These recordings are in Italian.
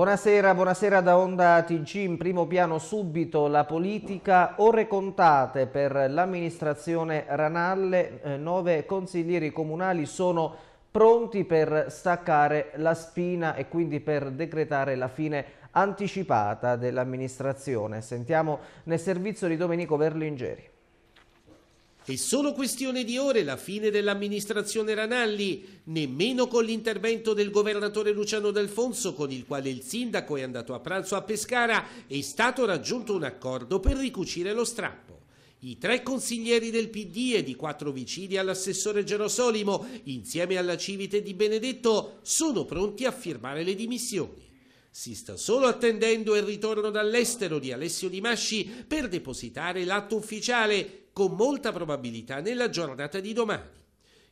Buonasera, buonasera da Onda TG, in primo piano subito la politica, ore contate per l'amministrazione Ranalle, eh, nove consiglieri comunali sono pronti per staccare la spina e quindi per decretare la fine anticipata dell'amministrazione. Sentiamo nel servizio di Domenico Verlingeri. È solo questione di ore la fine dell'amministrazione Ranalli, nemmeno con l'intervento del governatore Luciano D'Alfonso con il quale il sindaco è andato a pranzo a Pescara è stato raggiunto un accordo per ricucire lo strappo. I tre consiglieri del PD e di quattro vicini all'assessore Gerosolimo, insieme alla Civite di Benedetto, sono pronti a firmare le dimissioni. Si sta solo attendendo il ritorno dall'estero di Alessio Di Masci per depositare l'atto ufficiale, con molta probabilità nella giornata di domani.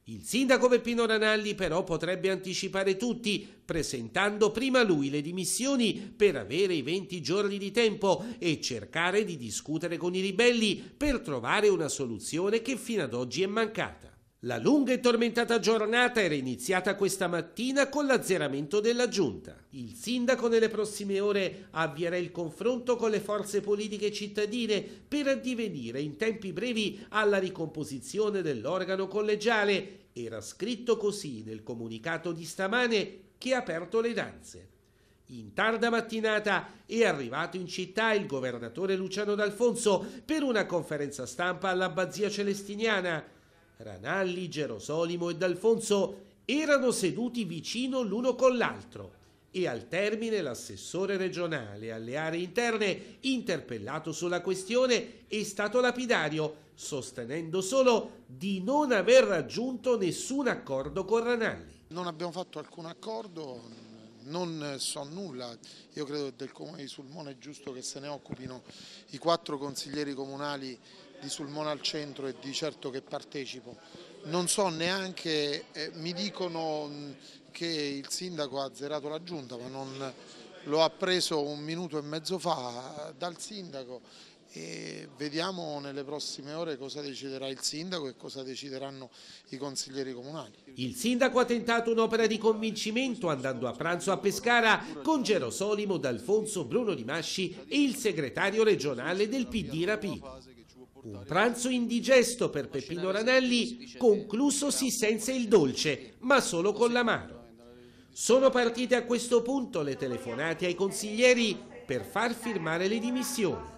Il sindaco Peppino Ranalli però potrebbe anticipare tutti, presentando prima lui le dimissioni per avere i 20 giorni di tempo e cercare di discutere con i ribelli per trovare una soluzione che fino ad oggi è mancata. La lunga e tormentata giornata era iniziata questa mattina con l'azzeramento della giunta. Il sindaco nelle prossime ore avvierà il confronto con le forze politiche cittadine per addivenire in tempi brevi alla ricomposizione dell'organo collegiale. Era scritto così nel comunicato di stamane che ha aperto le danze. In tarda mattinata è arrivato in città il governatore Luciano D'Alfonso per una conferenza stampa all'abbazia celestiniana Ranalli, Gerosolimo e D'Alfonso erano seduti vicino l'uno con l'altro e al termine l'assessore regionale alle aree interne, interpellato sulla questione, è stato lapidario, sostenendo solo di non aver raggiunto nessun accordo con Ranalli. Non abbiamo fatto alcun accordo, non so nulla, io credo che del comune di Sulmona è giusto che se ne occupino i quattro consiglieri comunali di Sulmona al centro e di certo che partecipo. Non so neanche, eh, mi dicono mm, che il sindaco ha azzerato la giunta ma non, l'ho appreso un minuto e mezzo fa dal sindaco e vediamo nelle prossime ore cosa deciderà il sindaco e cosa decideranno i consiglieri comunali. Il sindaco ha tentato un'opera di convincimento andando a pranzo a Pescara con Gero Solimo, D'Alfonso, Bruno Di Masci e il segretario regionale del PD Rapido. Un pranzo indigesto per Peppino Ranelli, conclusosi senza il dolce, ma solo con l'amaro. Sono partite a questo punto le telefonate ai consiglieri per far firmare le dimissioni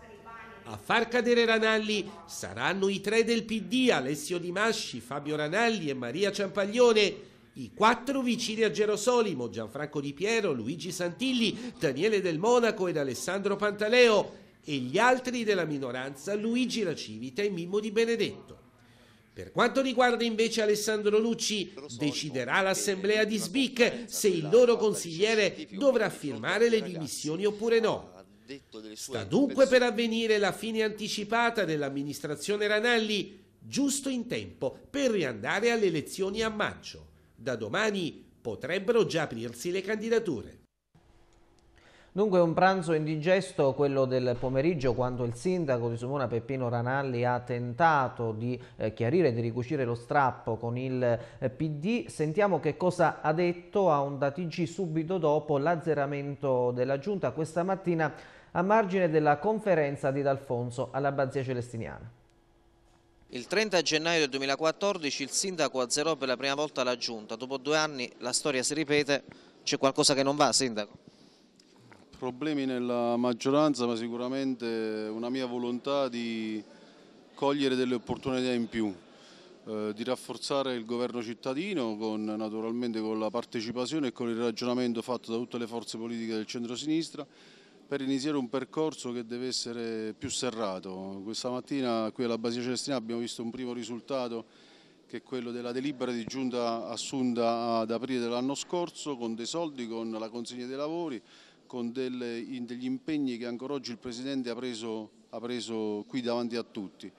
a far cadere Ranalli saranno i tre del PD, Alessio Di Masci, Fabio Ranalli e Maria Ciampaglione. I quattro vicini a Gerosolimo, Gianfranco Di Piero, Luigi Santilli, Daniele Del Monaco ed Alessandro Pantaleo e gli altri della minoranza Luigi La Civita e Mimmo Di Benedetto. Per quanto riguarda invece Alessandro Lucci, deciderà l'assemblea di SBIC se il loro consigliere dovrà firmare le dimissioni oppure no. Sta dunque per avvenire la fine anticipata dell'amministrazione Ranalli, giusto in tempo per riandare alle elezioni a maggio. Da domani potrebbero già aprirsi le candidature. Dunque un pranzo indigesto, quello del pomeriggio, quando il sindaco di Sumona Peppino Ranalli ha tentato di eh, chiarire, di ricucire lo strappo con il eh, PD. Sentiamo che cosa ha detto a un DATG subito dopo l'azzeramento della giunta. Questa mattina a margine della conferenza di D'Alfonso all'Abbazia Celestiniana. Il 30 gennaio del 2014 il sindaco azzerò per la prima volta la giunta. Dopo due anni la storia si ripete, c'è qualcosa che non va, sindaco? Problemi nella maggioranza, ma sicuramente una mia volontà di cogliere delle opportunità in più, eh, di rafforzare il governo cittadino con, naturalmente con la partecipazione e con il ragionamento fatto da tutte le forze politiche del centro-sinistra per iniziare un percorso che deve essere più serrato. Questa mattina qui alla Basilica Celestina abbiamo visto un primo risultato che è quello della delibera di giunta assunta ad aprile dell'anno scorso con dei soldi, con la consegna dei lavori, con delle, degli impegni che ancora oggi il Presidente ha preso, ha preso qui davanti a tutti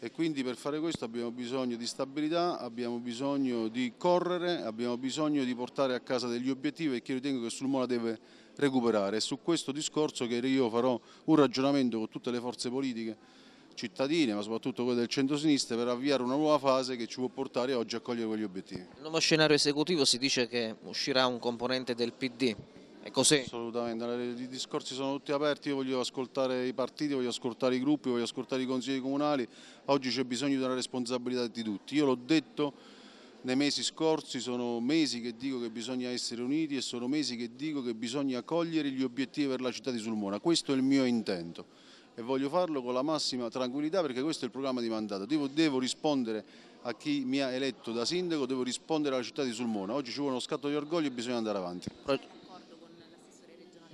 e quindi per fare questo abbiamo bisogno di stabilità, abbiamo bisogno di correre, abbiamo bisogno di portare a casa degli obiettivi e che ritengo che sul Mona deve recuperare. È su questo discorso che io farò un ragionamento con tutte le forze politiche cittadine ma soprattutto quelle del centro-sinistra per avviare una nuova fase che ci può portare oggi a cogliere quegli obiettivi. Nel nuovo scenario esecutivo si dice che uscirà un componente del PD, è così? Assolutamente, i discorsi sono tutti aperti, io voglio ascoltare i partiti, voglio ascoltare i gruppi, voglio ascoltare i consigli comunali, oggi c'è bisogno di una responsabilità di tutti, io l'ho detto nei mesi scorsi sono mesi che dico che bisogna essere uniti e sono mesi che dico che bisogna cogliere gli obiettivi per la città di Sulmona, questo è il mio intento e voglio farlo con la massima tranquillità perché questo è il programma di mandato, devo, devo rispondere a chi mi ha eletto da sindaco, devo rispondere alla città di Sulmona, oggi ci vuole uno scatto di orgoglio e bisogna andare avanti.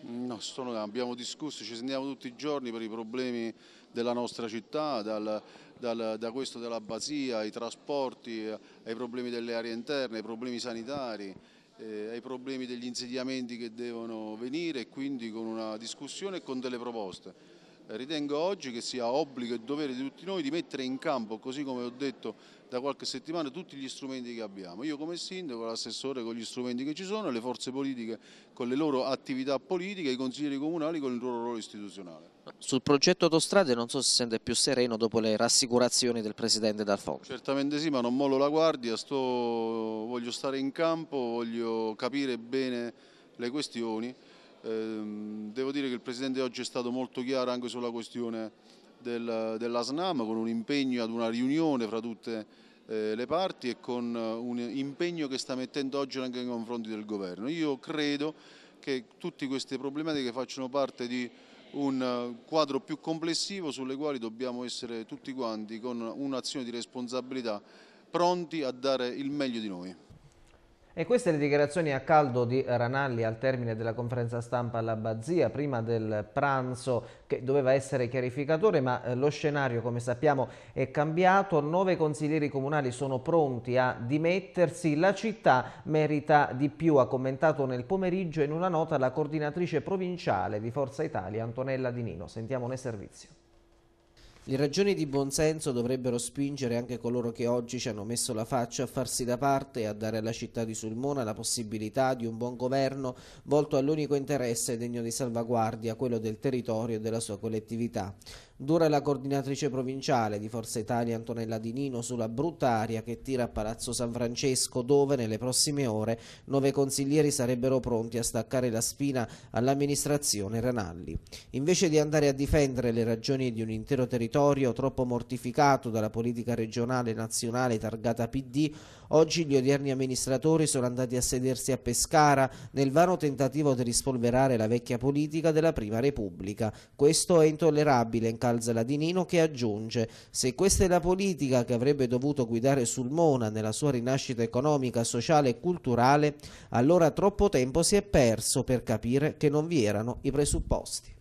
No, sono, abbiamo discusso, ci sentiamo tutti i giorni per i problemi della nostra città, dal, dal, da questo dell'abbasia, ai trasporti, ai problemi delle aree interne, ai problemi sanitari, eh, ai problemi degli insediamenti che devono venire e quindi con una discussione e con delle proposte. Ritengo oggi che sia obbligo e dovere di tutti noi di mettere in campo, così come ho detto da qualche settimana, tutti gli strumenti che abbiamo. Io come sindaco, l'assessore con gli strumenti che ci sono, le forze politiche con le loro attività politiche, i consiglieri comunali con il loro ruolo istituzionale. Sul progetto autostrade non so se sente più sereno dopo le rassicurazioni del Presidente D'Alfonso. Certamente sì, ma non mollo la guardia, sto... voglio stare in campo, voglio capire bene le questioni Ehm, devo dire che il Presidente oggi è stato molto chiaro anche sulla questione del, SNAM con un impegno ad una riunione fra tutte eh, le parti e con un impegno che sta mettendo oggi anche nei confronti del Governo. Io credo che tutte queste problematiche facciano parte di un quadro più complessivo sulle quali dobbiamo essere tutti quanti con un'azione di responsabilità pronti a dare il meglio di noi. E queste le dichiarazioni a caldo di Ranalli al termine della conferenza stampa all'Abbazia, prima del pranzo che doveva essere chiarificatore, ma eh, lo scenario, come sappiamo, è cambiato. Nove consiglieri comunali sono pronti a dimettersi. La città merita di più, ha commentato nel pomeriggio in una nota la coordinatrice provinciale di Forza Italia, Antonella Di Nino. Sentiamone servizio. Le ragioni di buonsenso dovrebbero spingere anche coloro che oggi ci hanno messo la faccia a farsi da parte e a dare alla città di Sulmona la possibilità di un buon governo volto all'unico interesse degno di salvaguardia, quello del territorio e della sua collettività. Dura la coordinatrice provinciale di Forza Italia Antonella Di Nino sulla brutta aria che tira a Palazzo San Francesco dove nelle prossime ore nove consiglieri sarebbero pronti a staccare la spina all'amministrazione Ranalli. Invece di andare a difendere le ragioni di un intero territorio troppo mortificato dalla politica regionale e nazionale targata PD, Oggi gli odierni amministratori sono andati a sedersi a Pescara nel vano tentativo di rispolverare la vecchia politica della Prima Repubblica. Questo è intollerabile, incalza Ladinino che aggiunge se questa è la politica che avrebbe dovuto guidare Sulmona nella sua rinascita economica, sociale e culturale, allora troppo tempo si è perso per capire che non vi erano i presupposti.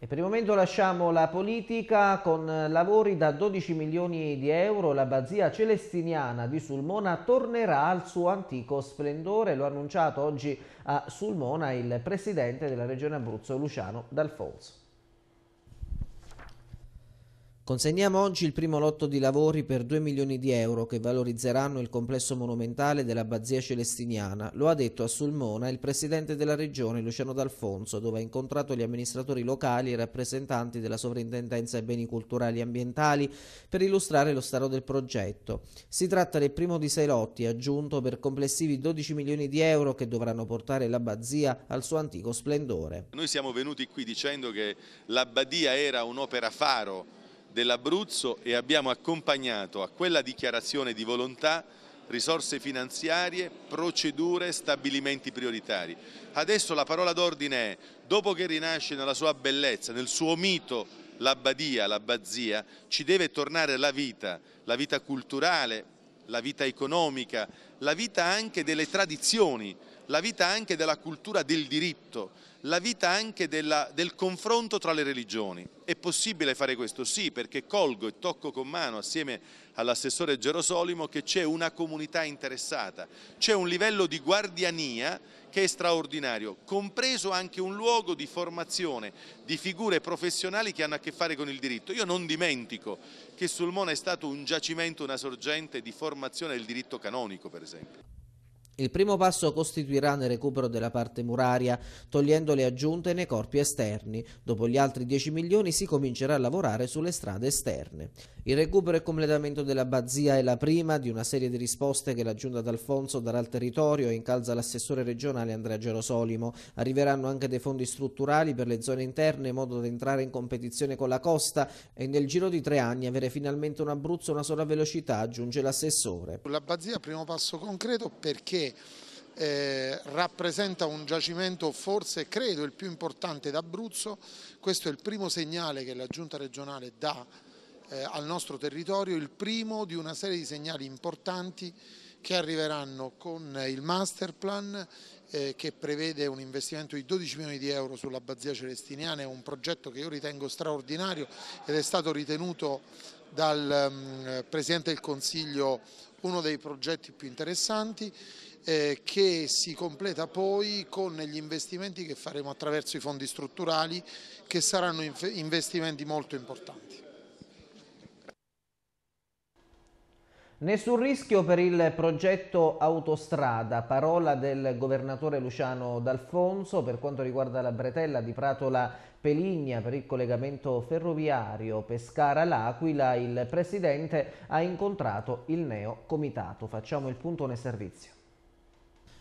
E per il momento lasciamo la politica con eh, lavori da 12 milioni di euro. L'abbazia celestiniana di Sulmona tornerà al suo antico splendore. Lo ha annunciato oggi a Sulmona il presidente della regione Abruzzo Luciano D'Alfonso. Consegniamo oggi il primo lotto di lavori per 2 milioni di euro che valorizzeranno il complesso monumentale dell'abbazia celestiniana, lo ha detto a Sulmona il presidente della regione Luciano D'Alfonso, dove ha incontrato gli amministratori locali e rappresentanti della sovrintendenza ai beni culturali e ambientali per illustrare lo stato del progetto. Si tratta del primo di sei lotti aggiunto per complessivi 12 milioni di euro che dovranno portare l'abbazia al suo antico splendore. Noi siamo venuti qui dicendo che l'abbadia era un'opera faro dell'Abruzzo e abbiamo accompagnato a quella dichiarazione di volontà risorse finanziarie, procedure, stabilimenti prioritari. Adesso la parola d'ordine è, dopo che rinasce nella sua bellezza, nel suo mito, l'abbadia, l'abbazia, ci deve tornare la vita, la vita culturale, la vita economica, la vita anche delle tradizioni, la vita anche della cultura del diritto, la vita anche della, del confronto tra le religioni. È possibile fare questo? Sì, perché colgo e tocco con mano assieme all'assessore Gerosolimo che c'è una comunità interessata, c'è un livello di guardiania che è straordinario, compreso anche un luogo di formazione di figure professionali che hanno a che fare con il diritto. Io non dimentico che Sulmona è stato un giacimento, una sorgente di formazione del diritto canonico per esempio. Il primo passo costituirà nel recupero della parte muraria, togliendo le aggiunte nei corpi esterni. Dopo gli altri 10 milioni si comincerà a lavorare sulle strade esterne. Il recupero e completamento dell'abbazia è la prima di una serie di risposte che la Giunta d'Alfonso darà al territorio e incalza l'assessore regionale Andrea Gerosolimo. Arriveranno anche dei fondi strutturali per le zone interne in modo da entrare in competizione con la costa e nel giro di tre anni avere finalmente un Abruzzo a una sola velocità, aggiunge l'assessore. L'abbazia è il primo passo concreto perché eh, rappresenta un giacimento forse credo il più importante d'Abruzzo, questo è il primo segnale che la giunta regionale dà eh, al nostro territorio, il primo di una serie di segnali importanti che arriveranno con il master plan eh, che prevede un investimento di 12 milioni di euro sull'abbazia celestiniana, è un progetto che io ritengo straordinario ed è stato ritenuto dal um, Presidente del Consiglio uno dei progetti più interessanti eh, che si completa poi con gli investimenti che faremo attraverso i fondi strutturali che saranno investimenti molto importanti. Nessun rischio per il progetto autostrada, parola del governatore Luciano D'Alfonso per quanto riguarda la bretella di Pratola Peligna per il collegamento ferroviario Pescara-L'Aquila, il presidente ha incontrato il neo comitato. Facciamo il punto nel servizio.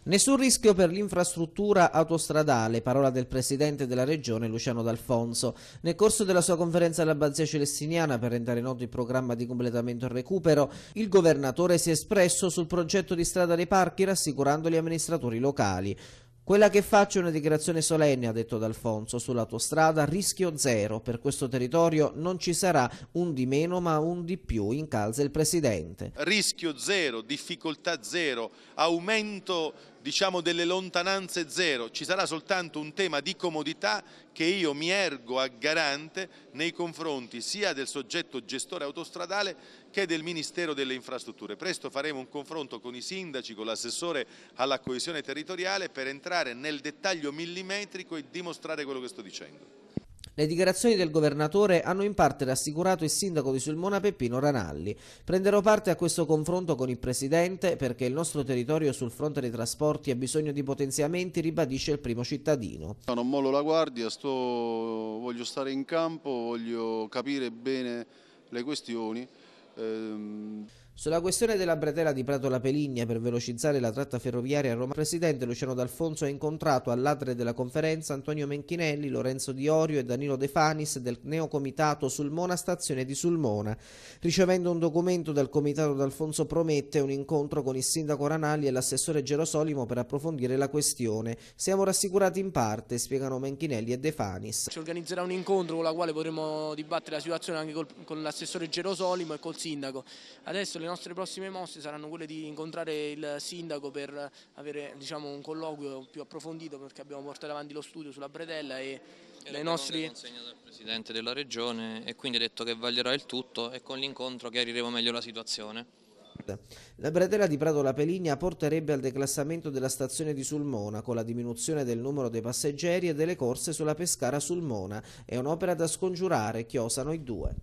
Nessun rischio per l'infrastruttura autostradale, parola del presidente della regione Luciano D'Alfonso. Nel corso della sua conferenza all'Abbazia Celestiniana per rendere noto il programma di completamento e recupero, il governatore si è espresso sul progetto di strada dei parchi rassicurando gli amministratori locali. Quella che faccio è una dichiarazione solenne, ha detto D'Alfonso, sull'autostrada rischio zero. Per questo territorio non ci sarà un di meno ma un di più, incalza il Presidente. Rischio zero, difficoltà zero, aumento diciamo delle lontananze zero, ci sarà soltanto un tema di comodità che io mi ergo a garante nei confronti sia del soggetto gestore autostradale che del Ministero delle Infrastrutture. Presto faremo un confronto con i sindaci, con l'assessore alla coesione territoriale per entrare nel dettaglio millimetrico e dimostrare quello che sto dicendo. Le dichiarazioni del governatore hanno in parte rassicurato il sindaco di Sulmona Peppino Ranalli. Prenderò parte a questo confronto con il presidente perché il nostro territorio sul fronte dei trasporti ha bisogno di potenziamenti, ribadisce il primo cittadino. Non mollo la guardia, sto... voglio stare in campo, voglio capire bene le questioni. Ehm... Sulla questione della bretela di Prato La Peligna per velocizzare la tratta ferroviaria a Roma, il presidente Luciano D'Alfonso ha incontrato all'adre della conferenza Antonio Menchinelli, Lorenzo Diorio e Danilo De Fanis del neocomitato Sulmona Stazione di Sulmona. Ricevendo un documento dal comitato D'Alfonso promette un incontro con il sindaco Ranalli e l'assessore Gerosolimo per approfondire la questione. Siamo rassicurati in parte, spiegano Menchinelli e De Fanis. Ci organizzerà un incontro con la quale potremo dibattere la situazione anche col, con l'assessore Gerosolimo e col sindaco. Adesso le le nostre prossime mosse saranno quelle di incontrare il sindaco per avere diciamo, un colloquio più approfondito perché abbiamo portato avanti lo studio sulla bretella e, e le nostre... consegna Presidente della Regione e quindi ha detto che vaglierà il tutto e con l'incontro chiariremo meglio la situazione. La bretella di Prato La Peligna porterebbe al declassamento della stazione di Sulmona con la diminuzione del numero dei passeggeri e delle corse sulla Pescara Sulmona. È un'opera da scongiurare, chiosano i due.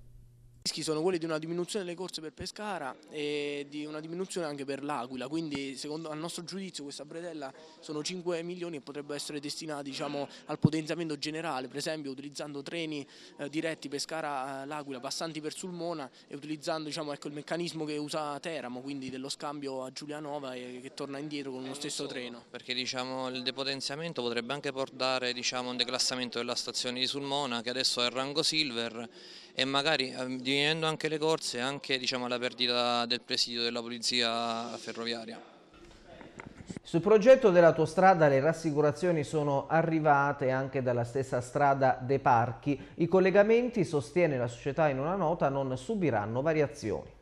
I rischi sono quelli di una diminuzione delle corse per Pescara e di una diminuzione anche per l'Aquila, quindi secondo, il nostro giudizio questa bretella sono 5 milioni e potrebbero essere destinati diciamo, al potenziamento generale, per esempio utilizzando treni eh, diretti Pescara-L'Aquila eh, passanti per Sulmona e utilizzando diciamo, ecco, il meccanismo che usa Teramo, quindi dello scambio a Giulianova e, che torna indietro con eh, lo stesso treno. Perché diciamo, il depotenziamento potrebbe anche portare a diciamo, un declassamento della stazione di Sulmona che adesso è il rango silver e magari ehm, diminuendo anche le corse anche diciamo, la perdita del presidio della polizia ferroviaria. Sul progetto dell'autostrada le rassicurazioni sono arrivate anche dalla stessa strada De Parchi. I collegamenti, sostiene la società in una nota, non subiranno variazioni.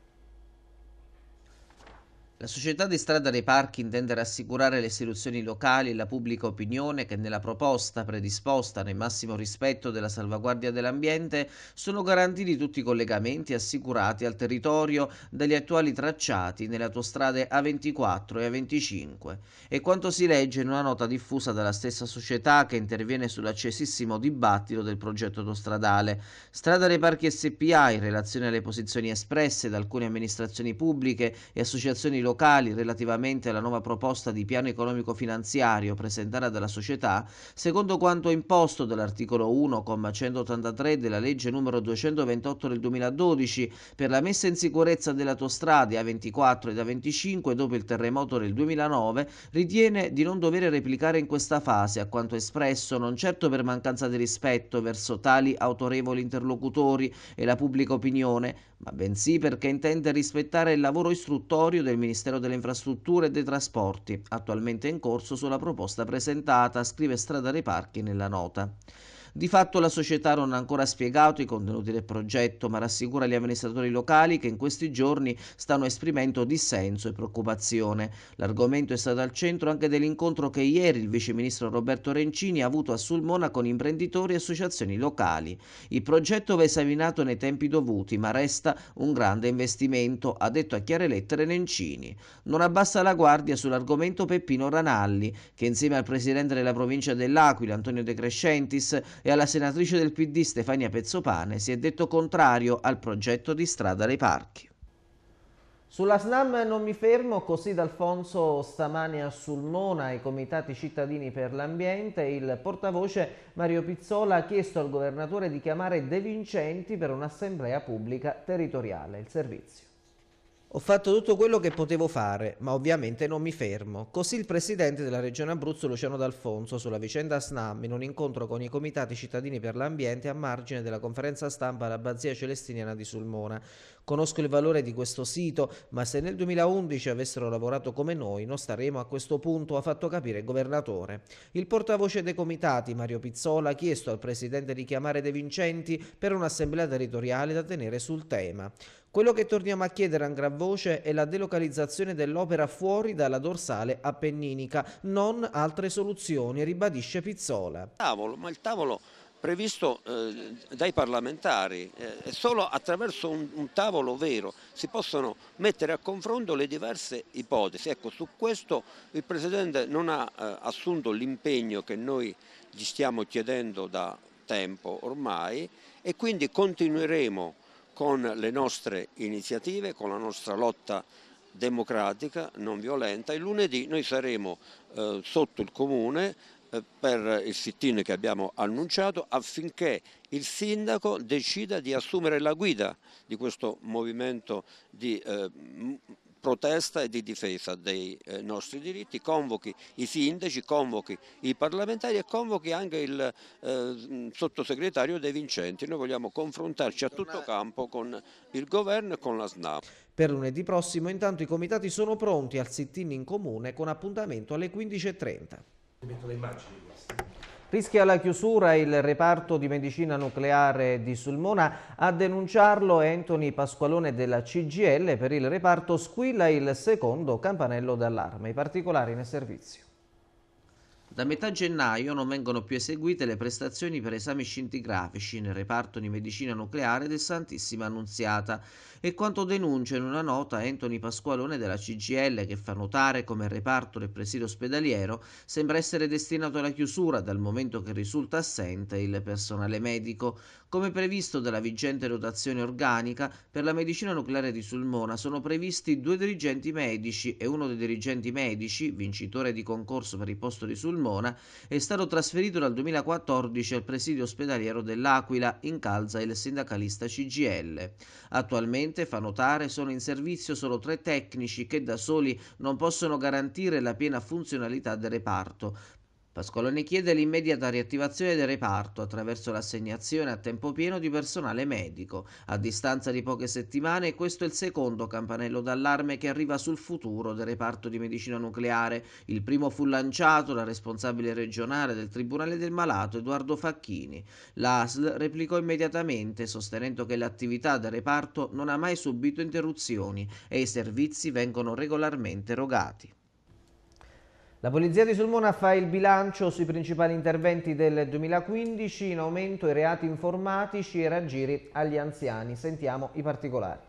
La società di strada dei parchi intende rassicurare le istituzioni locali e la pubblica opinione che nella proposta predisposta nel massimo rispetto della salvaguardia dell'ambiente sono garantiti tutti i collegamenti assicurati al territorio dagli attuali tracciati nelle autostrade A24 e A25. E quanto si legge in una nota diffusa dalla stessa società che interviene sull'accesissimo dibattito del progetto autostradale. Strada dei Parchi SPA in relazione alle posizioni espresse da alcune amministrazioni pubbliche e associazioni locali locali relativamente alla nuova proposta di piano economico finanziario presentata dalla società, secondo quanto imposto dall'articolo 1,183 della legge numero 228 del 2012 per la messa in sicurezza delle autostrade A24 ed A25 dopo il terremoto del 2009, ritiene di non dover replicare in questa fase a quanto espresso non certo per mancanza di rispetto verso tali autorevoli interlocutori e la pubblica opinione, ma bensì perché intende rispettare il lavoro istruttorio del Ministero delle Infrastrutture e dei Trasporti, attualmente in corso sulla proposta presentata, scrive Strada dei Parchi nella nota. Di fatto la società non ha ancora spiegato i contenuti del progetto, ma rassicura gli amministratori locali che in questi giorni stanno esprimendo dissenso e preoccupazione. L'argomento è stato al centro anche dell'incontro che ieri il viceministro Roberto Rencini ha avuto a Sulmona con imprenditori e associazioni locali. Il progetto va esaminato nei tempi dovuti, ma resta un grande investimento, ha detto a chiare lettere Nencini. Non abbassa la guardia sull'argomento Peppino Ranalli, che insieme al presidente della provincia dell'Aquila, Antonio De Crescentis, e alla senatrice del PD Stefania Pezzopane si è detto contrario al progetto di strada dei parchi. Sulla SNAM non mi fermo, così D'Alfonso stamani a Sulmona ai comitati cittadini per l'ambiente, il portavoce Mario Pizzola ha chiesto al governatore di chiamare De Vincenti per un'assemblea pubblica territoriale. Il servizio. Ho fatto tutto quello che potevo fare, ma ovviamente non mi fermo. Così il presidente della regione Abruzzo, Luciano D'Alfonso, sulla vicenda SNAM, in un incontro con i comitati cittadini per l'ambiente a margine della conferenza stampa all'abbazia celestiniana di Sulmona, Conosco il valore di questo sito, ma se nel 2011 avessero lavorato come noi non staremo a questo punto, ha fatto capire il governatore. Il portavoce dei comitati, Mario Pizzola, ha chiesto al presidente di chiamare De Vincenti per un'assemblea territoriale da tenere sul tema. Quello che torniamo a chiedere a gran voce è la delocalizzazione dell'opera fuori dalla dorsale appenninica, non altre soluzioni, ribadisce Pizzola. Tavolo, ma il tavolo previsto eh, dai parlamentari. Eh, solo attraverso un, un, tavolo vero si possono mettere a confronto le diverse ipotesi. Ecco, su questo il Presidente non ha eh, assunto l'impegno che noi gli stiamo chiedendo da tempo ormai e quindi continueremo con le nostre iniziative, con la nostra lotta democratica, non violenta. Il lunedì noi saremo eh, sotto il comune eh, per il sit-in che abbiamo annunciato affinché il sindaco decida di assumere la guida di questo movimento di eh, protesta e di difesa dei eh, nostri diritti, convochi i sindaci, convochi i parlamentari e convochi anche il eh, sottosegretario De Vincenti. Noi vogliamo confrontarci a tutto campo con il governo e con la SNAP. Per lunedì prossimo intanto i comitati sono pronti al sit-in in comune con appuntamento alle 15.30. Rischia la chiusura il reparto di medicina nucleare di Sulmona. A denunciarlo è Anthony Pasqualone della CGL per il reparto squilla il secondo campanello d'allarme. I particolari nel servizio. Da metà gennaio non vengono più eseguite le prestazioni per esami scintigrafici nel reparto di medicina nucleare del Santissima Annunziata e quanto denuncia in una nota Anthony Pasqualone della CGL che fa notare come il reparto del presidio ospedaliero sembra essere destinato alla chiusura dal momento che risulta assente il personale medico. Come previsto dalla vigente rotazione organica, per la medicina nucleare di Sulmona sono previsti due dirigenti medici e uno dei dirigenti medici, vincitore di concorso per il posto di Sulmona, Sulmona, è stato trasferito dal 2014 al presidio ospedaliero dell'Aquila, in calza il sindacalista CGL. Attualmente, fa notare, sono in servizio solo tre tecnici che da soli non possono garantire la piena funzionalità del reparto. Pasqualone chiede l'immediata riattivazione del reparto attraverso l'assegnazione a tempo pieno di personale medico. A distanza di poche settimane questo è il secondo campanello d'allarme che arriva sul futuro del reparto di medicina nucleare. Il primo fu lanciato dal responsabile regionale del Tribunale del Malato Edoardo Facchini. L'ASL replicò immediatamente sostenendo che l'attività del reparto non ha mai subito interruzioni e i servizi vengono regolarmente erogati. La Polizia di Sulmona fa il bilancio sui principali interventi del 2015, in aumento i reati informatici e raggiri agli anziani. Sentiamo i particolari.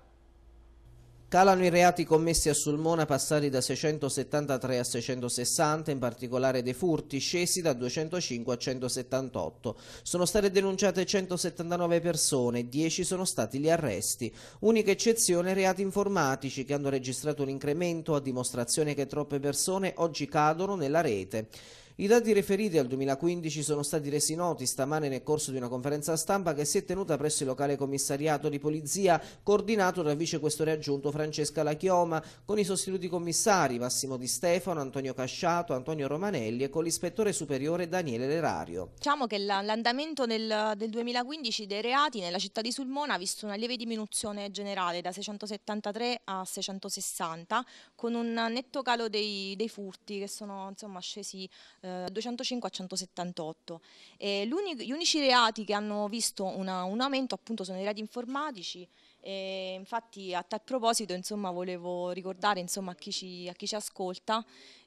Calano i reati commessi a Sulmona passati da 673 a 660, in particolare dei furti, scesi da 205 a 178. Sono state denunciate 179 persone, 10 sono stati gli arresti. Unica eccezione reati informatici che hanno registrato un incremento a dimostrazione che troppe persone oggi cadono nella rete. I dati riferiti al 2015 sono stati resi noti stamane nel corso di una conferenza stampa che si è tenuta presso il locale commissariato di polizia coordinato dal vice questore aggiunto Francesca Lachioma con i sostituti commissari Massimo Di Stefano, Antonio Casciato, Antonio Romanelli e con l'ispettore superiore Daniele Lerario. Diciamo che l'andamento del, del 2015 dei reati nella città di Sulmona ha visto una lieve diminuzione generale da 673 a 660 con un netto calo dei, dei furti che sono insomma scesi 205 eh, a 178. gli unici reati che hanno visto una, un aumento appunto sono i reati informatici, e infatti a tal proposito insomma, volevo ricordare insomma, a, chi ci, a chi ci ascolta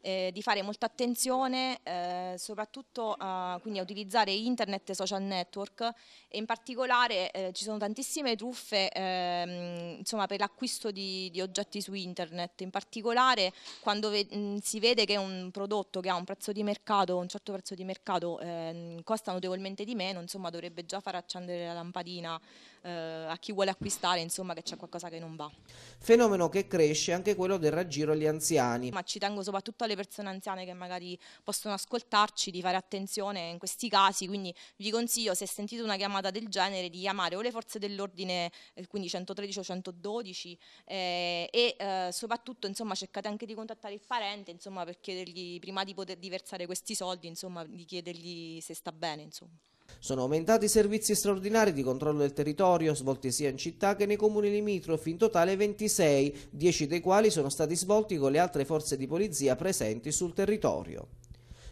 eh, di fare molta attenzione eh, soprattutto a, quindi a utilizzare internet e social network e in particolare eh, ci sono tantissime truffe ehm, insomma, per l'acquisto di, di, oggetti su internet, in particolare quando ve mh, mm, si vede che un prodotto che ha un prezzo di mercato, un certo prezzo di mercato ehm, costa notevolmente di meno, insomma dovrebbe già far accendere la lampadina eh, a chi vuole acquistare insomma che c'è qualcosa che non va. Fenomeno che cresce anche quello del raggiro agli anziani. Ma ci tengo soprattutto alle le persone anziane che magari possono ascoltarci di fare attenzione in questi casi, quindi vi consiglio se sentite una chiamata del genere di chiamare o le forze dell'ordine, eh, quindi 113 o 112 eh, e eh, soprattutto insomma cercate anche di contattare il parente insomma per chiedergli prima di poter diversare questi soldi insomma di chiedergli se sta bene insomma. Sono aumentati i servizi straordinari di controllo del territorio, svolti sia in città che nei comuni limitrofi, in totale 26, 10 dei quali sono stati svolti con le altre forze di polizia presenti sul territorio.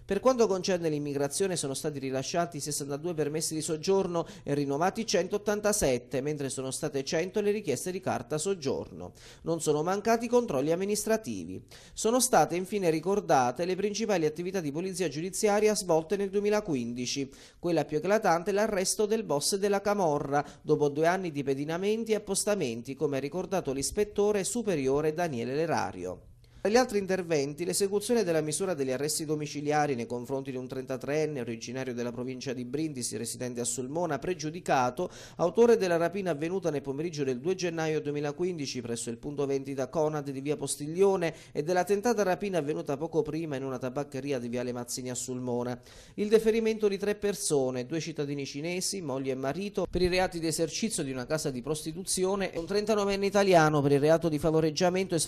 Per quanto concerne l'immigrazione sono stati rilasciati 62 permessi di soggiorno e rinnovati 187, mentre sono state 100 le richieste di carta soggiorno. Non sono mancati controlli amministrativi. Sono state infine ricordate le principali attività di polizia giudiziaria svolte nel 2015. Quella più eclatante è l'arresto del boss della Camorra, dopo due anni di pedinamenti e appostamenti, come ha ricordato l'ispettore superiore Daniele Lerario. Per gli altri interventi, l'esecuzione della misura degli arresti domiciliari nei confronti di un 33enne originario della provincia di Brindisi, residente a Sulmona, pregiudicato, autore della rapina avvenuta nel pomeriggio del 2 gennaio 2015 presso il punto 20 da Conad di via Postiglione e della tentata rapina avvenuta poco prima in una tabaccheria di viale Mazzini a Sulmona. Il deferimento di tre persone, due cittadini cinesi, moglie e marito, per i reati di esercizio di una casa di prostituzione e un 39enne italiano per il reato di favoreggiamento e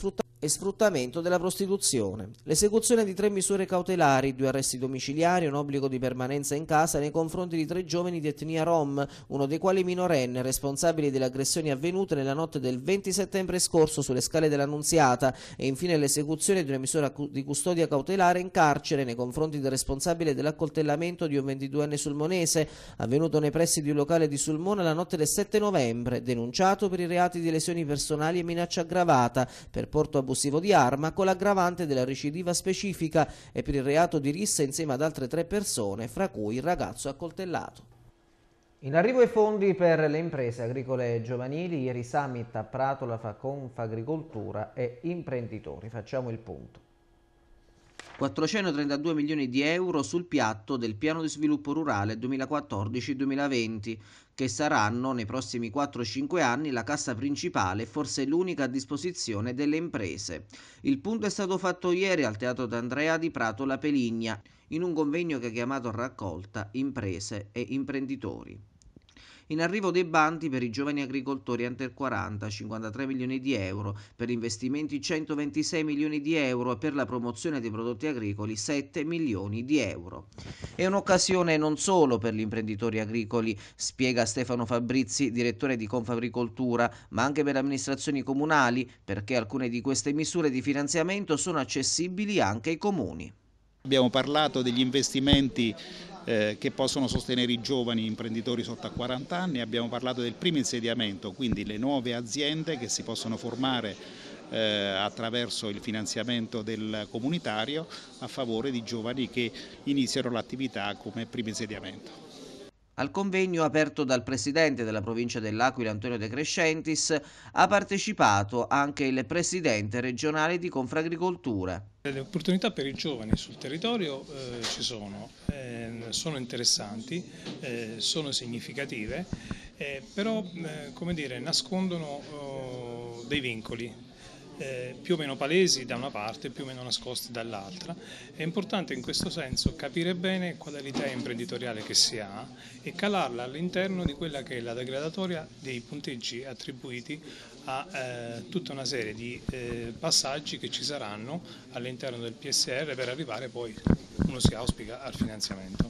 sfruttamento della prostituzione, l'esecuzione di tre misure cautelari, due arresti domiciliari un obbligo di permanenza in casa nei confronti di tre giovani di etnia rom, uno dei quali minorenne, responsabile delle aggressioni avvenute nella notte del 20 settembre scorso sulle scale dell'Annunziata e infine l'esecuzione di una misura di custodia cautelare in carcere nei confronti del responsabile dell'accoltellamento di un 22enne sulmonese avvenuto nei pressi di un locale di Sulmona la notte del 7 novembre, denunciato per i reati di lesioni personali e minaccia aggravata per porto abusivo di arma con l'aggravante della recidiva specifica e per il reato di rissa insieme ad altre tre persone, fra cui il ragazzo accoltellato. In arrivo i fondi per le imprese agricole e giovanili, ieri summit a Pratola fa Confagricoltura e imprenditori. Facciamo il punto. 432 milioni di euro sul piatto del Piano di sviluppo rurale 2014-2020, che saranno nei prossimi 4-5 anni la cassa principale e forse l'unica a disposizione delle imprese. Il punto è stato fatto ieri al Teatro d'Andrea di Prato La Peligna, in un convegno che ha chiamato a raccolta imprese e imprenditori. In arrivo dei bandi per i giovani agricoltori under 40, 53 milioni di euro, per investimenti 126 milioni di euro e per la promozione dei prodotti agricoli 7 milioni di euro. È un'occasione non solo per gli imprenditori agricoli, spiega Stefano Fabrizi, direttore di Confagricoltura, ma anche per le amministrazioni comunali, perché alcune di queste misure di finanziamento sono accessibili anche ai comuni. Abbiamo parlato degli investimenti eh, che possono sostenere i giovani imprenditori sotto a 40 anni, abbiamo parlato del primo insediamento, quindi le nuove aziende che si possono formare eh, attraverso il finanziamento del comunitario a favore di giovani che iniziano l'attività come primo insediamento. Al convegno aperto dal presidente della provincia dell'Aquila Antonio De Crescentis ha partecipato anche il presidente regionale di Confragricoltura. Le opportunità per i giovani sul territorio eh, ci sono, eh, sono interessanti, eh, sono significative, eh, però eh, come dire, nascondono oh, dei vincoli eh, più o meno palesi da una parte più o meno nascosti dall'altra. È importante in questo senso capire bene qual è l'idea imprenditoriale che si ha e calarla all'interno di quella che è la degradatoria dei punteggi attribuiti a eh, tutta una serie di eh, passaggi che ci saranno all'interno del PSR per arrivare poi, uno si auspica, al finanziamento.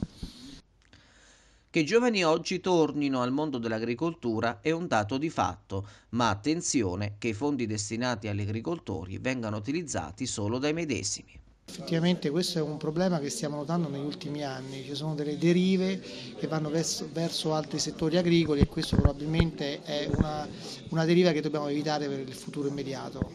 Che i giovani oggi tornino al mondo dell'agricoltura è un dato di fatto, ma attenzione che i fondi destinati agli agricoltori vengano utilizzati solo dai medesimi. Effettivamente questo è un problema che stiamo notando negli ultimi anni, ci sono delle derive che vanno verso, verso altri settori agricoli e questo probabilmente è una, una deriva che dobbiamo evitare per il futuro immediato.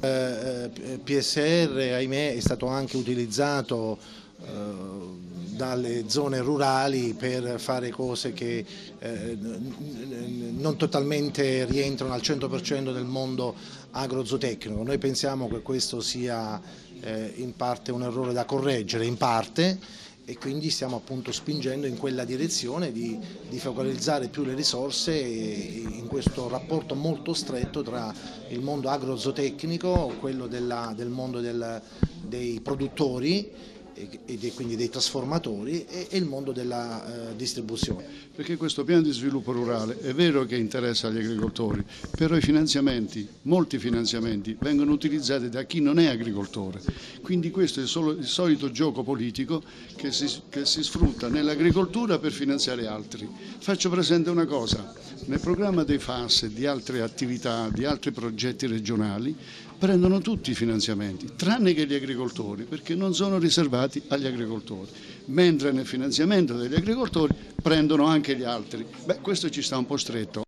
Eh, eh PSR ahimè è stato anche utilizzato eh, dalle zone rurali per fare cose che eh, non totalmente rientrano al 100% del mondo agrozootecnico. Noi pensiamo che questo sia eh, in parte un errore da correggere, in parte, e quindi stiamo appunto spingendo in quella direzione di, di, focalizzare più le risorse in questo rapporto molto stretto tra il mondo agrozootecnico, quello della, del mondo del, dei produttori e quindi dei trasformatori e, il mondo della eh, distribuzione. Perché questo piano di sviluppo rurale è vero che interessa agli agricoltori, però i finanziamenti, molti finanziamenti, vengono utilizzati da chi non è agricoltore. Quindi questo è solo il solito gioco politico che si, che si sfrutta nell'agricoltura per finanziare altri. Faccio presente una cosa, nel programma dei FAS e di altre attività, di altri progetti regionali, prendono tutti i finanziamenti, tranne che gli agricoltori, perché non sono riservati agli agricoltori, mentre nel finanziamento degli agricoltori prendono anche gli altri. Beh, questo ci sta un po' stretto.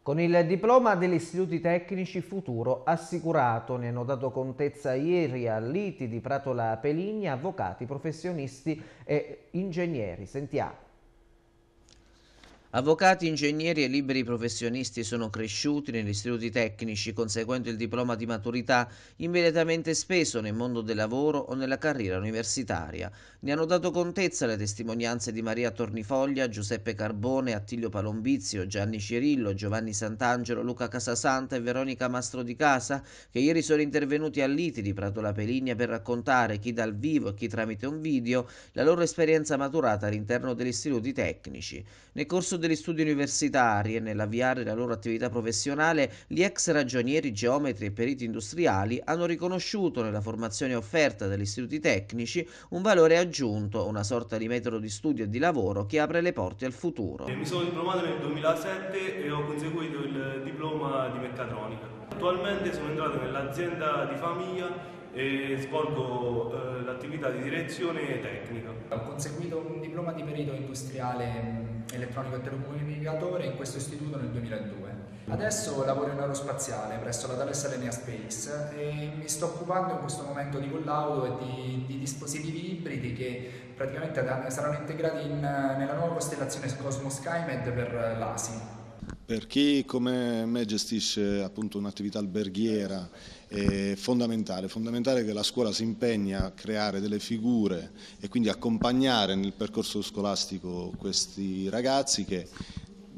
Con il diploma degli istituti tecnici futuro assicurato, ne hanno dato contezza ieri a Liti di Pratola Peligna, avvocati, professionisti e ingegneri. Sentiamo. Avvocati, ingegneri e liberi professionisti sono cresciuti negli istituti tecnici, conseguendo il diploma di maturità immediatamente speso nel mondo del lavoro o nella carriera universitaria. Ne hanno dato contezza le testimonianze di Maria Tornifoglia, Giuseppe Carbone, Attilio Palombizio, Gianni Cirillo, Giovanni Sant'Angelo, Luca Casasanta e Veronica Mastro di Casa, che ieri sono intervenuti a Liti di Prato La Peligna per raccontare, chi dal vivo e chi tramite un video, la loro esperienza maturata all'interno degli istituti tecnici. Nel corso degli studi universitari e nell'avviare la loro attività professionale, gli ex ragionieri, geometri e periti industriali hanno riconosciuto nella formazione offerta dagli istituti tecnici un valore aggiunto, una sorta di metodo di studio e di lavoro che apre le porte al futuro. Eh, mi sono diplomato nel 2007 e ho conseguito il diploma di meccatronica. Attualmente sono entrato nell'azienda di famiglia e svolgo eh, l'attività di direzione tecnica. Ho conseguito un diploma di perito industriale mm, elettronico e telecomunicatore in questo istituto nel 2002. Adesso lavoro in aerospaziale presso la Thales Alenia Space e mi sto occupando in questo momento di collaudo e di, di dispositivi ibridi che praticamente saranno integrati in, nella nuova costellazione Cosmos SkyMed per l'ASI. Per chi come me gestisce appunto un'attività alberghiera è fondamentale, fondamentale che la scuola si impegni a creare delle figure e quindi accompagnare nel percorso scolastico questi ragazzi che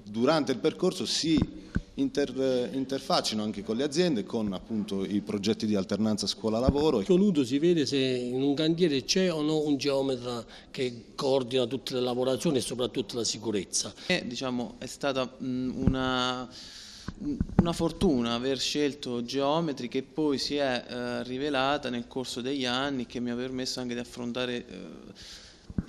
durante il percorso si Inter, interfaccino anche con le aziende, con appunto i progetti di alternanza scuola-lavoro. Con nudo si vede se in un cantiere c'è o no un geometra che coordina tutte le lavorazioni e soprattutto la sicurezza. È, eh, diciamo, è stata mh, una una fortuna aver scelto Geometri che poi si è eh, rivelata nel corso degli anni che mi ha permesso anche di affrontare eh,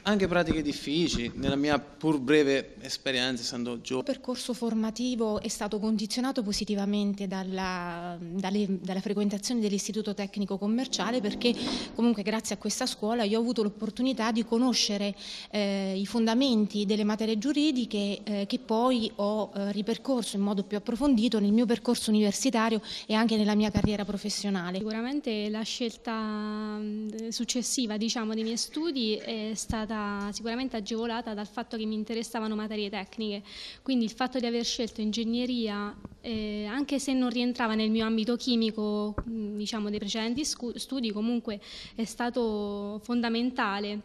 anche pratiche difficili. Nella mia pur breve esperienza, essendo giovane. Il percorso formativo è stato condizionato positivamente dalla, dalle, dalla frequentazione dell'Istituto Tecnico Commerciale perché comunque grazie a questa scuola io ho avuto l'opportunità di conoscere eh, i fondamenti delle materie giuridiche eh, che poi ho eh, ripercorso in modo più approfondito nel mio percorso universitario e anche nella mia carriera professionale. Sicuramente la scelta mm, successiva diciamo, dei miei studi è stata stata sicuramente agevolata dal fatto che mi interessavano materie tecniche, quindi il fatto di aver scelto ingegneria, eh, anche se non rientrava nel mio ambito chimico, diciamo dei precedenti studi, comunque è stato fondamentale.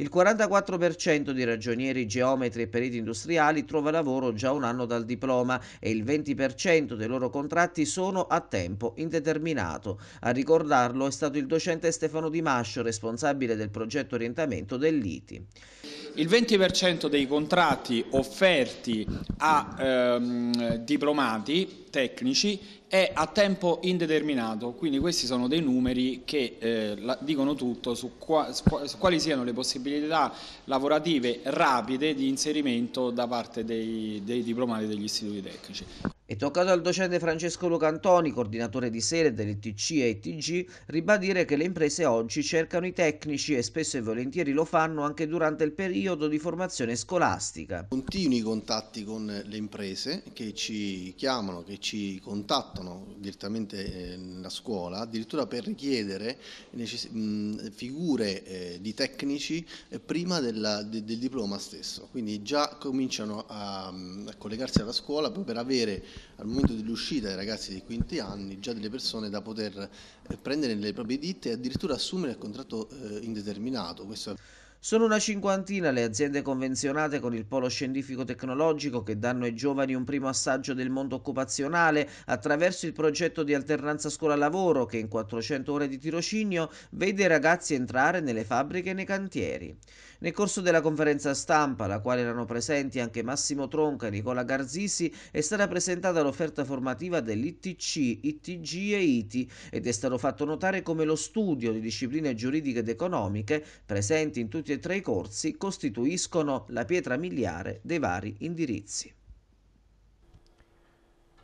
Il 44% di ragionieri, geometri e periti industriali trova lavoro già un anno dal diploma e il 20% dei loro contratti sono a tempo indeterminato. A ricordarlo è stato il docente Stefano Di Mascio, responsabile del progetto orientamento dell'ITI. Il 20% dei contratti offerti a ehm, diplomati tecnici è a tempo indeterminato, quindi questi sono dei numeri che eh, dicono tutto su, qua, su, quali siano le possibilità lavorative rapide di inserimento da parte dei, dei diplomati degli istituti tecnici. È toccato al docente Francesco Lucantoni, coordinatore di sede dell'ITC e ITG, ribadire che le imprese oggi cercano i tecnici e spesso e volentieri lo fanno anche durante il periodo di formazione scolastica. Continui contatti con le imprese che ci chiamano, che ci contattano direttamente eh, nella scuola, addirittura per richiedere figure eh, di tecnici eh, prima del diploma stesso. Quindi già cominciano a collegarsi alla scuola per avere al momento dell'uscita dei ragazzi dei quinti anni già delle persone da poter eh, prendere nelle proprie ditte e addirittura assumere a contratto eh, indeterminato. Questo... Sono una cinquantina le aziende convenzionate con il polo scientifico tecnologico che danno ai giovani un primo assaggio del mondo occupazionale attraverso il progetto di alternanza scuola-lavoro che in 400 ore di tirocinio vede i ragazzi entrare nelle fabbriche e nei cantieri. Nel corso della conferenza stampa, alla quale erano presenti anche Massimo Tronca e Nicola Garzisi, è stata presentata l'offerta formativa dell'ITC, ITG e ITI ed è stato fatto notare come lo studio di discipline giuridiche ed economiche presenti in tutti e tre i corsi costituiscono la pietra miliare dei vari indirizzi.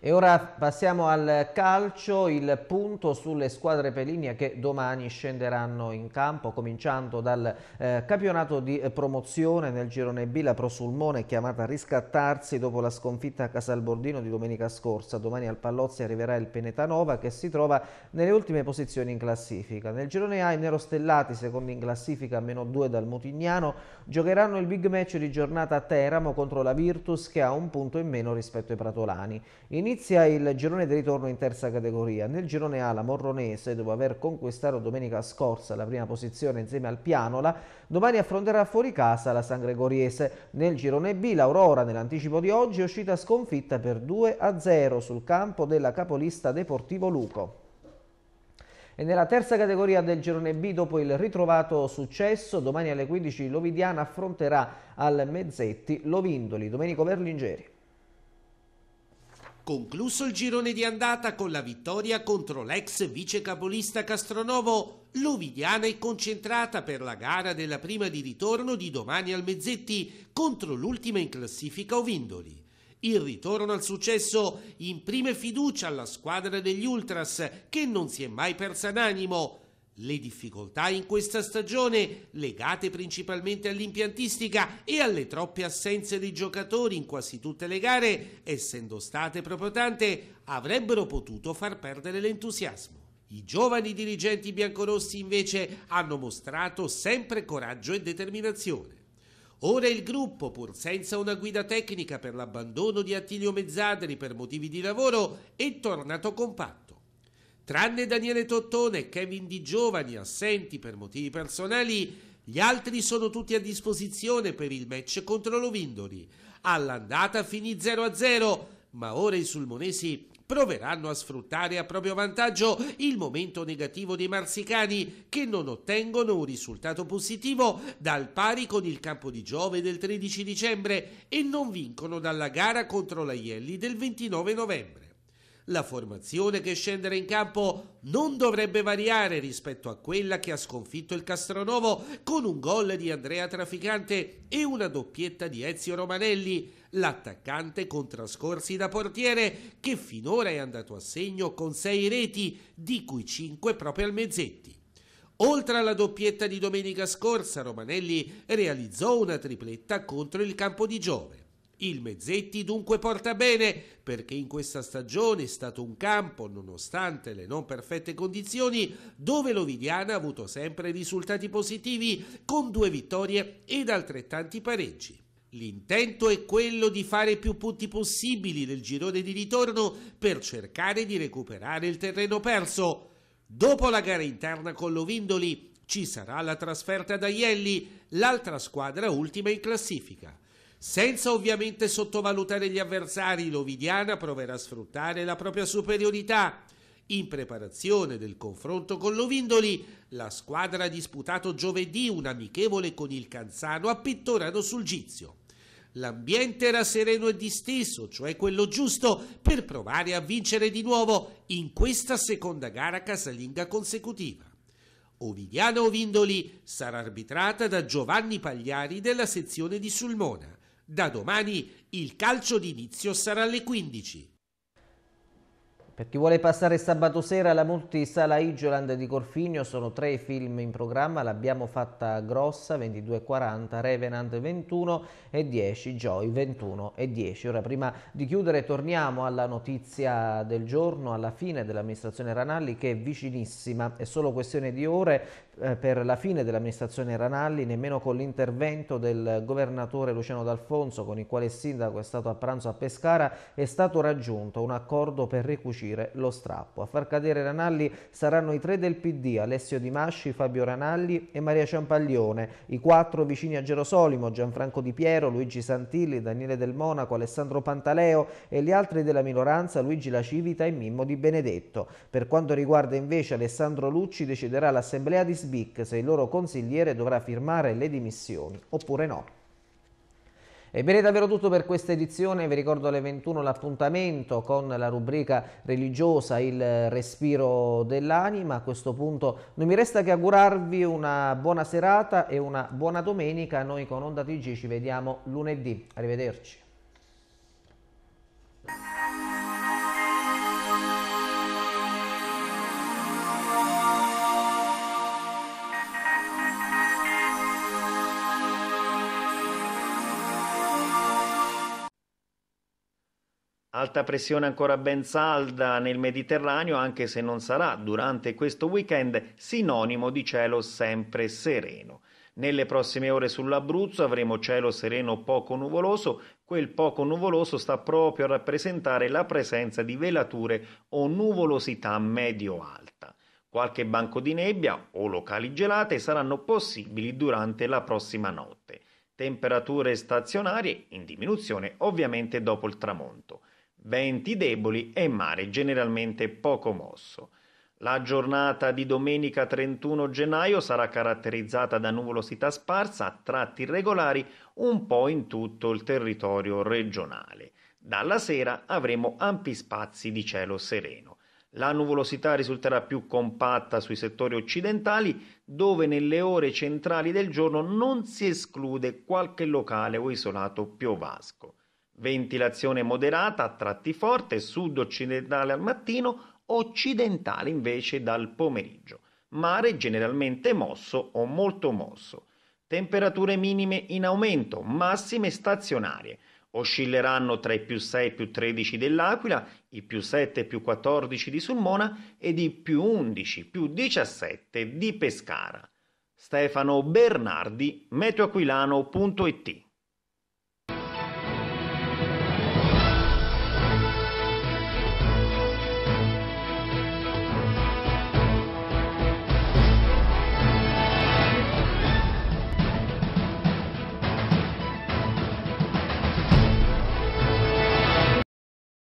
E ora passiamo al calcio, il punto sulle squadre pelinia che domani scenderanno in campo, cominciando dal eh, campionato di promozione nel girone B, la Prosulmone è chiamata a riscattarsi dopo la sconfitta a Casalbordino di domenica scorsa. Domani al Pallozzi arriverà il Penetanova che si trova nelle ultime posizioni in classifica. Nel girone A i Nerostellati, secondi in classifica, a meno 2 dal Mutignano, giocheranno il big match di giornata a Teramo contro la Virtus che ha un punto in meno rispetto ai Pratolani. Inizio Inizia il girone di ritorno in terza categoria. Nel girone A la Morronese, dopo aver conquistato domenica scorsa la prima posizione insieme al Pianola, domani affronterà fuori casa la San Gregoriese. Nel girone B l'Aurora, nell'anticipo di oggi, è uscita sconfitta per 2-0 sul campo della capolista Deportivo Luco. E nella terza categoria del girone B, dopo il ritrovato successo, domani alle 15 l'Ovidiana affronterà al Mezzetti Lovindoli. Domenico Verlingeri concluso il girone di andata con la vittoria contro l'ex vice capolista Castronovo, Luvidiana è concentrata per la gara della prima di ritorno di domani al Mezzetti contro l'ultima in classifica Ovindoli. Il ritorno al successo imprime fiducia alla squadra degli Ultras che non si è mai persa d'animo le difficoltà in questa stagione, legate principalmente all'impiantistica e alle troppe assenze dei giocatori in quasi tutte le gare, essendo state proprio tante, avrebbero potuto far perdere l'entusiasmo. I giovani dirigenti biancorossi invece hanno mostrato sempre coraggio e determinazione. Ora il gruppo, pur senza una guida tecnica per l'abbandono di Attilio Mezzadri per motivi di lavoro, è tornato compatto. Tranne Daniele Tottone e Kevin Di Giovani assenti per motivi personali, gli altri sono tutti a disposizione per il match contro Lovindoli. All'andata finì 0-0, ma ora i sulmonesi proveranno a sfruttare a proprio vantaggio il momento negativo dei marsicani che non ottengono un risultato positivo dal pari con il campo di Giove del 13 dicembre e non vincono dalla gara contro la Ielli del 29 novembre. La formazione che scenderà in campo non dovrebbe variare rispetto a quella che ha sconfitto il Castronovo con un gol di Andrea Traficante e una doppietta di Ezio Romanelli, l'attaccante con trascorsi da portiere che finora è andato a segno con sei reti, di cui cinque proprio al Mezzetti. Oltre alla doppietta di domenica scorsa, Romanelli realizzò una tripletta contro il campo di Giove. Il Mezzetti dunque porta bene perché in questa stagione è stato un campo, nonostante le non perfette condizioni, dove l'Ovidiana ha avuto sempre risultati positivi con due vittorie ed altrettanti pareggi. L'intento è quello di fare più punti possibili nel girone di ritorno per cercare di recuperare il terreno perso. Dopo la gara interna con l'Ovindoli ci sarà la trasferta da Ielli, l'altra squadra ultima in classifica. Senza ovviamente sottovalutare gli avversari, l'Ovidiana proverà a sfruttare la propria superiorità. In preparazione del confronto con l'Ovindoli, la squadra ha disputato giovedì un amichevole con il Canzano a Pittorano sul Gizio. L'ambiente era sereno e disteso, cioè quello giusto per provare a vincere di nuovo in questa seconda gara casalinga consecutiva. Ovidiana Ovindoli sarà arbitrata da Giovanni Pagliari della sezione di Sulmona da domani il calcio d'inizio sarà alle 15. Per chi vuole passare sabato sera alla multisala Igioland di Corfigno sono tre film in programma, l'abbiamo fatta grossa 22.40, Revenant 21 e 10, Joy 21 e 10. Ora prima di chiudere torniamo alla notizia del giorno, alla fine dell'amministrazione Ranalli che è vicinissima, è solo questione di ore eh, per la fine dell'amministrazione Ranalli, nemmeno con l'intervento del governatore Luciano D'Alfonso, con il quale il sindaco è stato a pranzo a Pescara, è stato raggiunto un accordo per ricucire lo strappo. A far cadere Ranalli saranno i tre del PD, Alessio Di Masci, Fabio Ranalli e Maria Ciampaglione, i quattro vicini a Gerosolimo, Gianfranco Di Piero, Luigi Santilli, Daniele Del Monaco, Alessandro Pantaleo e gli altri della minoranza, Luigi La Civita e Mimmo Di Benedetto. Per quanto riguarda invece Alessandro Lucci, deciderà l'Assemblea di SBIC se il loro consigliere dovrà firmare le dimissioni oppure no. Ebbene davvero tutto per questa edizione, vi ricordo alle 21 l'appuntamento con la rubrica religiosa Il respiro dell'anima, a questo punto non mi resta che augurarvi una buona serata e una buona domenica, noi con Onda TG ci vediamo lunedì, arrivederci. alta pressione ancora ben salda nel Mediterraneo, anche se non sarà durante questo weekend sinonimo di cielo sempre sereno. Nelle prossime ore sull'Abruzzo avremo cielo sereno poco nuvoloso, quel poco nuvoloso sta proprio a rappresentare la presenza di velature o nuvolosità medio-alta. Qualche banco di nebbia o locali gelate saranno possibili durante la prossima notte. Temperature stazionarie in diminuzione ovviamente dopo il tramonto venti deboli e mare generalmente poco mosso. La giornata di domenica 31 gennaio sarà caratterizzata da nuvolosità sparsa a tratti irregolari un po' in tutto il territorio regionale. Dalla sera avremo ampi spazi di cielo sereno. La nuvolosità risulterà più compatta sui settori occidentali, dove nelle ore centrali del giorno non si esclude qualche locale o isolato piovasco. Ventilazione moderata, a tratti forte, sud-occidentale al mattino, occidentale invece dal pomeriggio. Mare generalmente mosso o molto mosso. Temperature minime in aumento, massime stazionarie. Oscilleranno tra i più 6 e più 13 dell'Aquila, i più 7 e più 14 di Sulmona ed i più 11, più 17 di Pescara. Stefano Bernardi, meteoaquilano.it